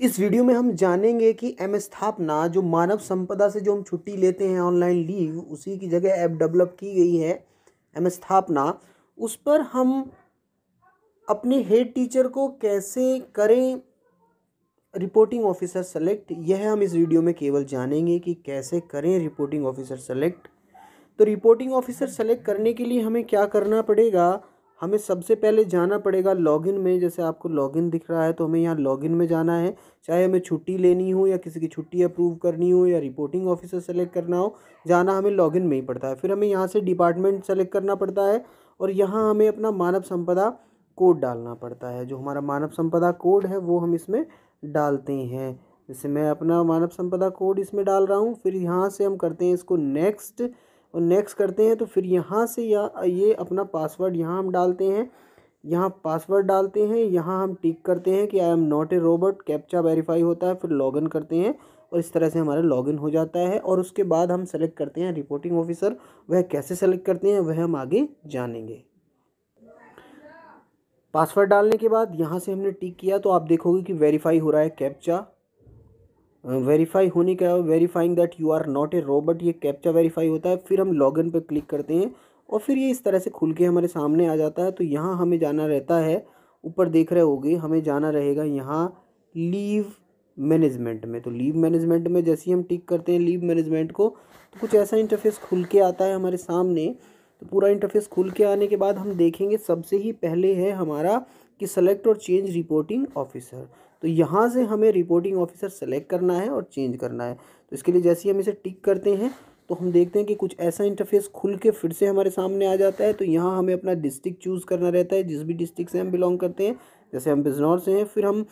इस वीडियो में हम जानेंगे कि एम स्थापना जो मानव संपदा से जो हम छुट्टी लेते हैं ऑनलाइन लीव उसी की जगह ऐप डेवलप की गई है एम स्थापना उस पर हम अपने हेड टीचर को कैसे करें रिपोर्टिंग ऑफिसर सेलेक्ट यह हम इस वीडियो में केवल जानेंगे कि कैसे करें रिपोर्टिंग ऑफिसर सेलेक्ट तो रिपोर्टिंग ऑफिसर सेलेक्ट करने के लिए हमें क्या करना पड़ेगा हमें सबसे पहले जाना पड़ेगा लॉगिन में जैसे आपको लॉगिन दिख रहा है तो हमें यहाँ लॉगिन में जाना है चाहे हमें छुट्टी लेनी हो या किसी की छुट्टी अप्रूव करनी हो या रिपोर्टिंग ऑफिसर सेलेक्ट करना हो जाना हमें लॉगिन में ही पड़ता है फिर हमें यहाँ से डिपार्टमेंट सेलेक्ट करना पड़ता है और यहाँ हमें अपना मानव संपदा कोड डालना पड़ता है जो हमारा मानव संपदा कोड है वो हम इसमें डालते हैं जैसे मैं अपना मानव संपदा कोड इसमें डाल रहा हूँ फिर यहाँ से हम करते हैं इसको नेक्स्ट और नेक्स्ट करते हैं तो फिर यहाँ से या ये अपना पासवर्ड यहाँ हम डालते हैं यहाँ पासवर्ड डालते हैं यहाँ हम टिक करते हैं कि I am not a robot captcha verify होता है फिर लॉगिन करते हैं और इस तरह से हमारा लॉगिन हो जाता है और उसके बाद हम सेलेक्ट करते हैं रिपोर्टिंग ऑफिसर वह कैसे सेलेक्ट करते हैं वह हम आगे जानेंगे पासवर्ड डालने के बाद यहाँ से हमने टिक किया तो आप देखोगे कि वेरीफाई हो रहा है कैप्चा वेरीफाई होने का verifying that you are not a robot ये कैप्चा वेरीफाई होता है फिर हम लॉगिन पर क्लिक करते हैं और फिर ये इस तरह से खुल के हमारे सामने आ जाता है तो यहाँ हमें जाना रहता है ऊपर देख रहे हो हमें जाना रहेगा यहाँ लीव मैनेजमेंट में तो लीव मैनेजमेंट में जैसे ही हम टिक करते हैं लीव मैनेजमेंट को तो कुछ ऐसा इंटरफेस खुल के आता है हमारे सामने तो पूरा इंटरफेस खुल के आने के बाद हम देखेंगे सबसे ही पहले है हमारा कि सेलेक्ट और चेंज रिपोर्टिंग ऑफिसर तो यहाँ से हमें रिपोर्टिंग ऑफिसर सेलेक्ट करना है और चेंज करना है तो इसके लिए जैसे ही हम इसे टिक करते हैं तो हम देखते हैं कि कुछ ऐसा इंटरफेस खुल के फिर से हमारे सामने आ जाता है तो यहाँ हमें अपना डिस्ट्रिक्ट चूज़ करना रहता है जिस भी डिस्ट्रिक्ट से हम बिलोंग करते हैं जैसे हम बिजनौर से हैं फिर हम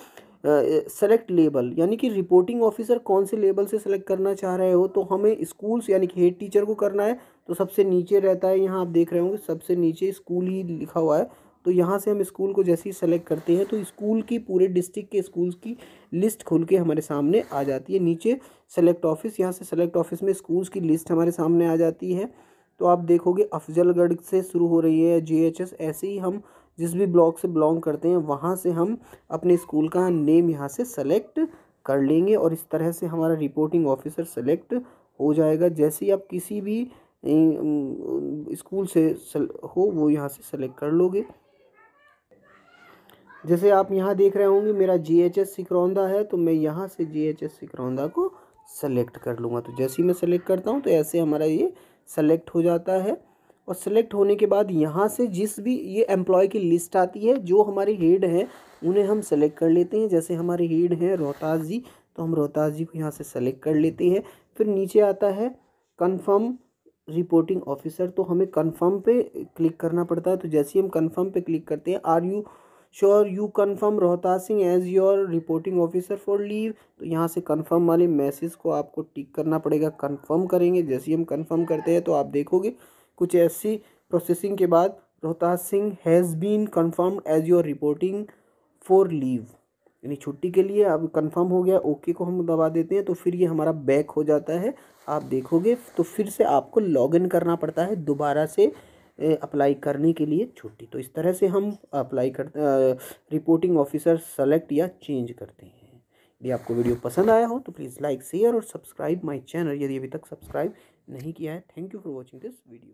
सेलेक्ट लेबल यानी कि रिपोर्टिंग ऑफिसर कौन से लेबल से सेलेक्ट करना चाह रहे हो तो हमें स्कूल्स यानी कि हेड टीचर को करना है तो सबसे नीचे रहता है यहाँ आप देख रहे होंगे सबसे नीचे स्कूल ही लिखा हुआ है तो यहाँ से हम स्कूल को जैसे ही सेलेक्ट करते हैं तो स्कूल की पूरे डिस्ट्रिक्ट के स्कूल्स की लिस्ट खुल के हमारे सामने आ जाती है नीचे सेलेक्ट ऑफिस यहाँ से सेलेक्ट ऑफिस में स्कूल्स की लिस्ट हमारे सामने आ जाती है तो आप देखोगे अफजलगढ़ से शुरू हो रही है जे ऐसे ही हम जिस भी ब्लॉक से बिलोंग करते हैं वहाँ से हम अपने स्कूल का नेम यहाँ से सेलेक्ट कर लेंगे और इस तरह से हमारा रिपोर्टिंग ऑफिसर सेलेक्ट हो जाएगा जैसे ही आप किसी भी स्कूल से हो वो यहाँ से सेलेक्ट कर लोगे जैसे आप यहाँ देख रहे होंगे मेरा जी एच एस सिकरौंदा है तो मैं यहाँ से जी एच एस सिकरौंदा को सेलेक्ट कर लूँगा तो जैसे ही मैं सेलेक्ट करता हूँ तो ऐसे हमारा ये सेलेक्ट हो जाता है और सेलेक्ट होने के बाद यहाँ से जिस भी ये एम्प्लॉय की लिस्ट आती है जो हमारे हेड हैं उन्हें हम सेलेक्ट कर लेते हैं जैसे हमारे हेड हैं रोहतास जी तो हम रोहतास जी को यहाँ से सेलेक्ट कर लेते हैं फिर नीचे आता है कन्फर्म रिपोर्टिंग ऑफिसर तो हमें कन्फर्म पे क्लिक करना पड़ता है तो जैसे ही हम कन्फर्म पे क्लिक करते हैं are you sure you confirm Rohtaj Singh as your reporting officer for leave तो यहाँ से कन्फर्म वाले मैसेज को आपको टिक करना पड़ेगा कन्फर्म करेंगे जैसे ही हम कन्फर्म करते हैं तो आप देखोगे कुछ ऐसी प्रोसेसिंग के बाद Rohtaj Singh has been confirm as your reporting for leave यानी छुट्टी के लिए अब कंफर्म हो गया ओके को हम दबा देते हैं तो फिर ये हमारा बैक हो जाता है आप देखोगे तो फिर से आपको लॉगिन करना पड़ता है दोबारा से अप्लाई करने के लिए छुट्टी तो इस तरह से हम अप्लाई कर रिपोर्टिंग ऑफिसर सेलेक्ट या चेंज करते हैं यदि आपको वीडियो पसंद आया हो तो प्लीज़ लाइक शेयर और सब्सक्राइब माय चैनल यदि अभी तक सब्सक्राइब नहीं किया है thank you for watching this video